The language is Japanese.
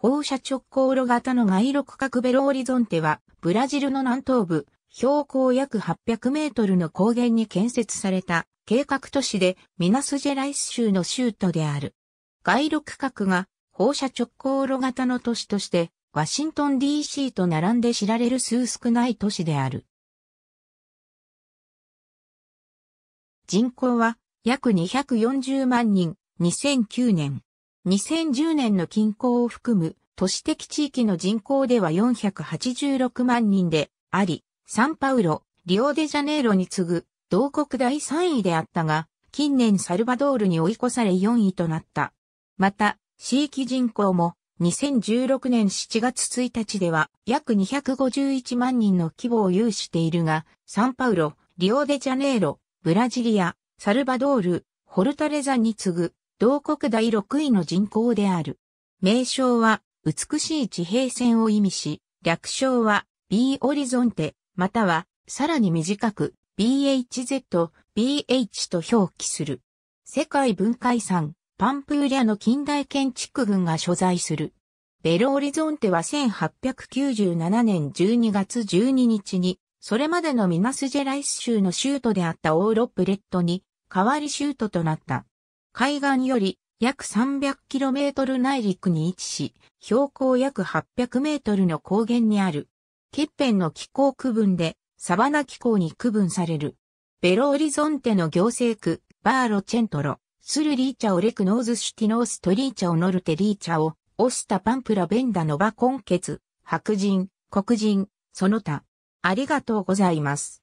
放射直行路型の外六角ベロオリゾンテは、ブラジルの南東部、標高約800メートルの高原に建設された計画都市でミナスジェライス州の州都である。外六角が放射直行路型の都市としてワシントン DC と並んで知られる数少ない都市である。人口は約240万人、2009年。2010年の近郊を含む都市的地域の人口では486万人であり、サンパウロ、リオデジャネイロに次ぐ同国第3位であったが、近年サルバドールに追い越され4位となった。また、地域人口も2016年7月1日では約251万人の規模を有しているが、サンパウロ、リオデジャネイロ、ブラジリア、サルバドール、ホルタレザに次ぐ同国第6位の人口である。名称は、美しい地平線を意味し、略称は、B オリゾンテ、または、さらに短く、BHZ、BH と表記する。世界文化遺産、パンプーリャの近代建築群が所在する。ベロオリゾンテは1897年12月12日に、それまでのミナスジェライス州の州都であったオーロップレッドに、代わり州都となった。海岸より約 300km 内陸に位置し、標高約 800m の高原にある。欠片の気候区分で、サバナ気候に区分される。ベロオリゾンテの行政区、バーロチェントロ、スルリーチャオレクノーズシュティノーストリーチャオノルテリーチャオ、オスタパンプラベンダノバコンケツ、白人、黒人、その他。ありがとうございます。